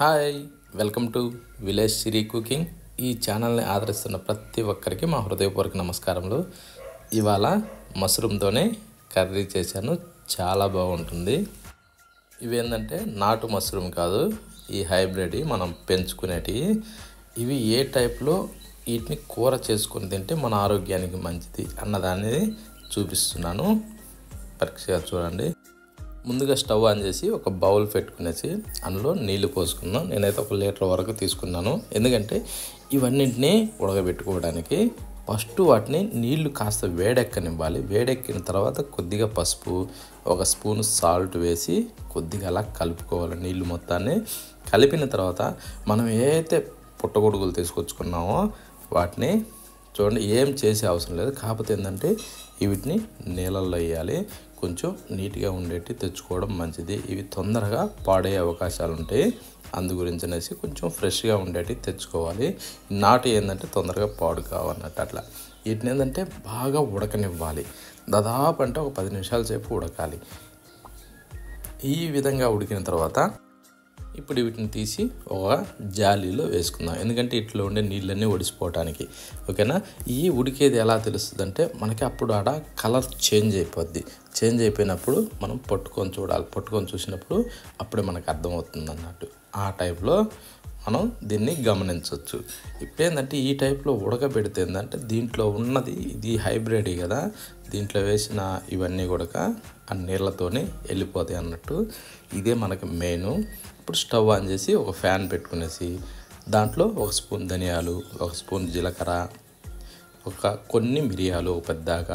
hi welcome to village సిరీ cooking ఈ ఛానల్ని ఆదరిస్తున్న ప్రతి ఒక్కరికి మా హృదయపూర్వక నమస్కారములు ఇవాళ మష్రూమ్తోనే కర్రీ చేశాను చాలా బాగుంటుంది ఏంటంటే నాటు మష్రూమ్ కాదు ఈ హైబ్రిడ్ మనం పెంచుకునేటివి ఇవి ఏ టైప్లో వీటిని కూర చేసుకొని తింటే మన ఆరోగ్యానికి మంచిది అన్నదాన్ని చూపిస్తున్నాను పరీక్షగా చూడండి ముందుగా స్టవ్ ఆన్ చేసి ఒక బౌల్ పెట్టుకునేసి అందులో నీళ్లు పోసుకున్నాను నేనైతే ఒక లీటర్ వరకు తీసుకున్నాను ఎందుకంటే ఇవన్నింటినీ ఉడకబెట్టుకోవడానికి ఫస్ట్ వాటిని నీళ్లు కాస్త వేడెక్కనివ్వాలి వేడెక్కిన తర్వాత కొద్దిగా పసుపు ఒక స్పూన్ సాల్ట్ వేసి కొద్దిగా అలా కలుపుకోవాలి నీళ్లు మొత్తాన్ని కలిపిన తర్వాత మనం ఏదైతే పుట్టగొడుగులు తీసుకొచ్చుకున్నామో వాటిని చూడండి ఏం చేసే అవసరం లేదు కాకపోతే ఏంటంటే వీటిని నీళ్ళల్లో వేయాలి కొంచెం నీట్గా ఉండేటి తెచ్చుకోవడం మంచిది ఇవి తొందరగా పాడయ్యే అవకాశాలు ఉంటాయి అందు గురించి అనేసి కొంచెం ఫ్రెష్గా ఉండేటి తెచ్చుకోవాలి నాటు ఏంటంటే తొందరగా పాడు కావన్నట్టు అట్లా వీటిని ఏంటంటే బాగా ఉడకనివ్వాలి దాదాపు అంటే ఒక పది నిమిషాల సేపు ఉడకాలి ఈ విధంగా ఉడికిన తర్వాత ఇప్పుడు వీటిని తీసి ఒక జాలీలో వేసుకుందాం ఎందుకంటే ఇట్లా ఉండే నీళ్ళన్నీ ఒడిసిపోవటానికి ఓకేనా ఈ ఉడికేది ఎలా తెలుస్తుంది అంటే మనకి అప్పుడు ఆడ కలర్ చేంజ్ అయిపోద్ది చేంజ్ అయిపోయినప్పుడు మనం పట్టుకొని చూడాలి పట్టుకొని చూసినప్పుడు అప్పుడే మనకు అర్థమవుతుంది అన్నట్టు ఆ టైప్లో మనం దీన్ని గమనించవచ్చు ఇప్పుడు ఏంటంటే ఈ టైప్లో ఉడకబెడితే ఏంటంటే దీంట్లో ఉన్నది ఇది హైబ్రిడ్ కదా దీంట్లో వేసిన ఇవన్నీ కూడా ఆ నీళ్ళతోనే వెళ్ళిపోతాయి అన్నట్టు ఇదే మనకు మెయిన్ ఇప్పుడు స్టవ్ ఆన్ చేసి ఒక ఫ్యాన్ పెట్టుకునేసి దాంట్లో ఒక స్పూన్ ధనియాలు ఒక స్పూన్ జీలకర్ర ఒక కొన్ని మిరియాలు పెద్దాక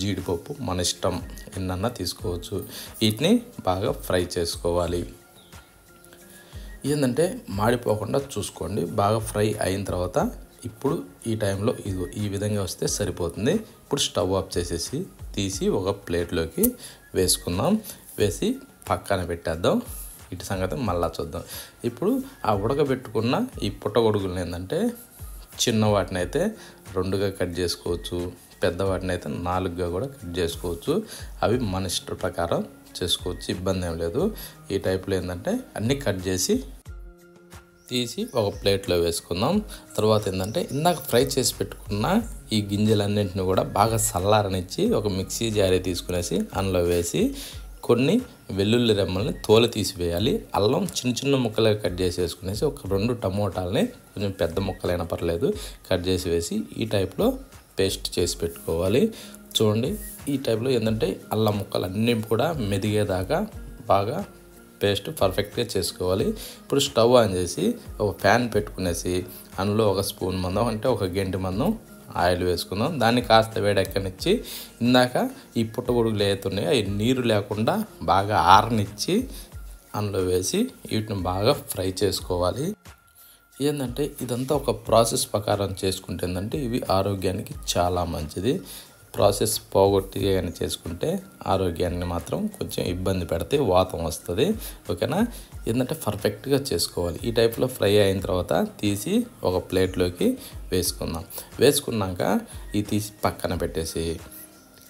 జీడిపప్పు మన ఇష్టం ఎన్నన్నా తీసుకోవచ్చు వీటిని బాగా ఫ్రై చేసుకోవాలి ఏంటంటే మాడిపోకుండా చూసుకోండి బాగా ఫ్రై అయిన తర్వాత ఇప్పుడు ఈ టైంలో ఇది ఈ విధంగా వస్తే సరిపోతుంది ఇప్పుడు స్టవ్ ఆఫ్ చేసేసి తీసి ఒక ప్లేట్లోకి వేసుకుందాం వేసి పక్కన పెట్టేద్దాం ఇటు సంగతి మళ్ళా చూద్దాం ఇప్పుడు ఆ ఉడకబెట్టుకున్న ఈ పుట్టగొడుగులను ఏంటంటే చిన్న వాటిని అయితే రెండుగా కట్ చేసుకోవచ్చు పెద్ద వాటిని అయితే నాలుగుగా కూడా కట్ చేసుకోవచ్చు అవి మన ఇష్ట ప్రకారం చేసుకోవచ్చు ఇబ్బంది ఏం లేదు ఈ టైప్లో ఏంటంటే అన్నీ కట్ చేసి తీసి ఒక ప్లేట్లో వేసుకుందాం తర్వాత ఏంటంటే ఇందాక ఫ్రై చేసి పెట్టుకున్న ఈ గింజలన్నింటిని కూడా బాగా చల్లారనిచ్చి ఒక మిక్సీ జారీ తీసుకునేసి అందులో వేసి కొన్ని వెల్లుల్లి రెమ్మల్ని తోలు తీసివేయాలి అల్లం చిన్న చిన్న ముక్కలుగా కట్ చేసి వేసుకునేసి ఒక రెండు టమోటాలని కొంచెం పెద్ద ముక్కలైనా పర్లేదు కట్ చేసి వేసి ఈ టైప్లో పేస్ట్ చేసి పెట్టుకోవాలి చూడండి ఈ టైప్లో ఏంటంటే అల్లం ముక్కలు అన్నీ కూడా మెదిగేదాకా బాగా పేస్ట్ పర్ఫెక్ట్గా చేసుకోవాలి ఇప్పుడు స్టవ్ ఆన్ చేసి ఒక ప్యాన్ పెట్టుకునేసి అందులో ఒక స్పూన్ మందం అంటే ఒక గంటి మందం ఆయిల్ వేసుకుందాం దాన్ని కాస్త వేడెక్కనిచ్చి ఇందాక ఈ పుట్టగొడుగులు ఏతున్నాయో అవి నీరు లేకుండా బాగా ఆరనిచ్చి అందులో వేసి వీటిని బాగా ఫ్రై చేసుకోవాలి ఏంటంటే ఇదంతా ఒక ప్రాసెస్ ప్రకారం చేసుకుంటే ఏంటంటే ఇవి ఆరోగ్యానికి చాలా మంచిది ప్రాసెస్ పోగొట్టి కానీ చేసుకుంటే ఆరోగ్యాన్ని మాత్రం కొంచెం ఇబ్బంది పెడితే వాతం వస్తుంది ఓకేనా ఏంటంటే పర్ఫెక్ట్గా చేసుకోవాలి ఈ టైప్లో ఫ్రై అయిన తర్వాత తీసి ఒక ప్లేట్లోకి వేసుకుందాం వేసుకున్నాక ఇది తీసి పక్కన పెట్టేసి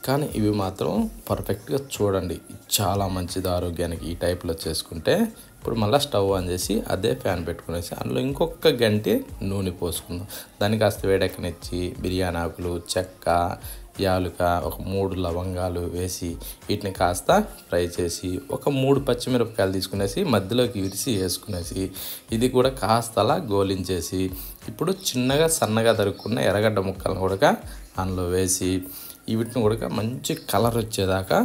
కానీ ఇవి మాత్రం పర్ఫెక్ట్గా చూడండి చాలా మంచిది ఆరోగ్యానికి ఈ టైప్లో చేసుకుంటే ఇప్పుడు మళ్ళీ స్టవ్ ఆన్ చేసి అదే ఫ్యాన్ పెట్టుకునేసి అందులో ఇంకొక గంటి నూనె పోసుకుందాం దాన్ని కాస్త వేడెక్కనిచ్చి బిర్యానీ ఆకులు చెక్క యాలుక ఒక మూడు లవంగాలు వేసి వీటిని కాస్త ఫ్రై చేసి ఒక మూడు పచ్చిమిరపకాయలు తీసుకునేసి మధ్యలోకి విరిసి వేసుకునేసి ఇది కూడా కాస్త అలా గోలించేసి ఇప్పుడు చిన్నగా సన్నగా తరుక్కున్న ఎర్రగడ్డ ముక్కలను కూడక అందులో వేసి వీటిని కూడక మంచి కలర్ వచ్చేదాకా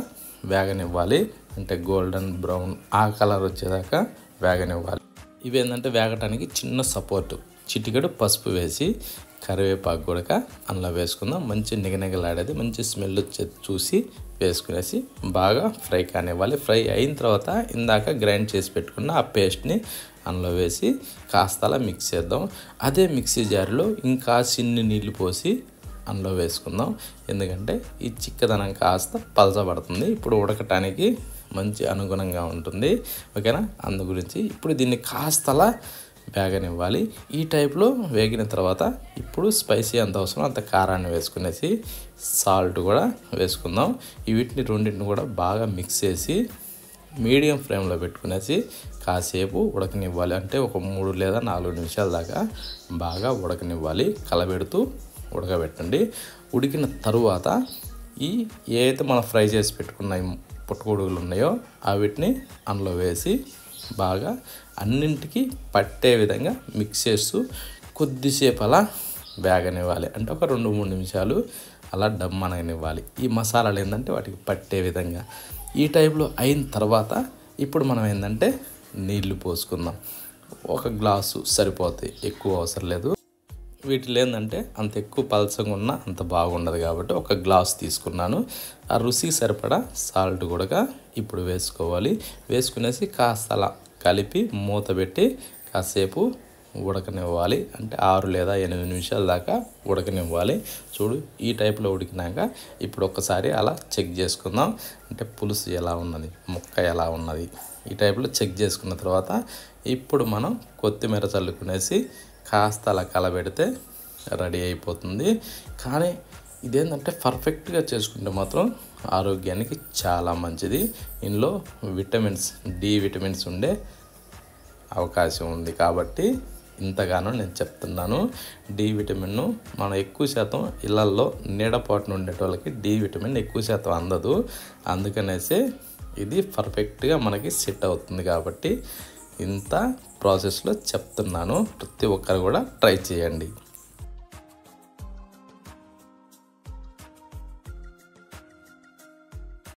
వేగనివ్వాలి అంటే గోల్డెన్ బ్రౌన్ ఆ కలర్ వచ్చేదాకా వేగనివ్వాలి ఇవి ఏంటంటే వేగటానికి చిన్న సపోర్టు చిటికడు పసుపు వేసి కరివేపాకు కూడా అందులో వేసుకుందాం మంచి నిగనిగలాడేది మంచి స్మెల్ వచ్చే చూసి వేసుకునేసి బాగా ఫ్రై కానివ్వాలి ఫ్రై అయిన తర్వాత ఇందాక గ్రైండ్ చేసి పెట్టుకున్న ఆ పేస్ట్ని అందులో వేసి కాస్త మిక్స్ చేద్దాం అదే మిక్సీ జార్లో ఇంకా చిన్ని నీళ్లు పోసి అందులో వేసుకుందాం ఎందుకంటే ఈ చిక్కదనం కాస్త పలచబడుతుంది ఇప్పుడు ఉడకటానికి మంచి అనుగుణంగా ఉంటుంది ఓకేనా అందు గురించి ఇప్పుడు దీన్ని కాస్తలా వేగనివ్వాలి ఈ టైప్లో వేగిన తర్వాత ఇప్పుడు స్పైసీ ఎంత అవసరం అంత కారాన్ని వేసుకునేసి సాల్ట్ కూడా వేసుకుందాం వీటిని రెండింటిని కూడా బాగా మిక్స్ చేసి మీడియం ఫ్లేమ్లో పెట్టుకునేసి కాసేపు ఉడకనివ్వాలి అంటే ఒక మూడు లేదా నాలుగు నిమిషాల దాకా బాగా ఉడకనివ్వాలి కలబెడుతూ ఉడకబెట్టండి ఉడికిన తరువాత ఈ ఏదైతే మనం ఫ్రై చేసి పెట్టుకున్న పుట్టుకొడుగులు ఉన్నాయో అవిటిని అందులో వేసి బాగా అన్నింటికి పట్టే విధంగా మిక్స్ చేస్తూ కొద్దిసేపు అలా వేగనివ్వాలి అంటే ఒక రెండు మూడు నిమిషాలు అలా డమ్ అనగనివ్వాలి ఈ మసాలాలు ఏంటంటే వాటికి పట్టే విధంగా ఈ టైప్లో అయిన తర్వాత ఇప్పుడు మనం ఏంటంటే నీళ్లు పోసుకుందాం ఒక గ్లాసు సరిపోతాయి ఎక్కువ అవసరం లేదు వీటిలో ఏంటంటే అంత ఎక్కువ పలసంగా ఉన్నా అంత బాగుండదు కాబట్టి ఒక గ్లాస్ తీసుకున్నాను ఆ రుచి సరిపడా సాల్ట్ కూడా ఇప్పుడు వేసుకోవాలి వేసుకునేసి కాస్త అలా కలిపి మూత పెట్టి కాసేపు ఉడకనివ్వాలి అంటే ఆరు లేదా ఎనిమిది నిమిషాల దాకా ఉడకనివ్వాలి చూడు ఈ టైప్లో ఉడికినాక ఇప్పుడు ఒక్కసారి అలా చెక్ చేసుకుందాం అంటే పులుసు ఎలా ఉన్నది ముక్క ఎలా ఉన్నది ఈ టైప్లో చెక్ చేసుకున్న తర్వాత ఇప్పుడు మనం కొత్తిమీర చల్లుకునేసి కాస్త అలా కలబెడితే రెడీ అయిపోతుంది కానీ ఇదేంటంటే పర్ఫెక్ట్గా చేసుకుంటే మాత్రం ఆరోగ్యానికి చాలా మంచిది ఇందులో విటమిన్స్ డి విటమిన్స్ ఉండే అవకాశం ఉంది కాబట్టి ఇంతగానో నేను చెప్తున్నాను డి విటమిన్ను మనం ఎక్కువ శాతం ఇళ్లల్లో నీడపాటును ఉండే వాళ్ళకి డి విటమిన్ ఎక్కువ శాతం అందదు అందుకనేసి ఇది పర్ఫెక్ట్గా మనకి సెట్ అవుతుంది కాబట్టి ఇంత ప్రాసెస్లో చెప్తున్నాను ప్రతి ఒక్కరు కూడా ట్రై చేయండి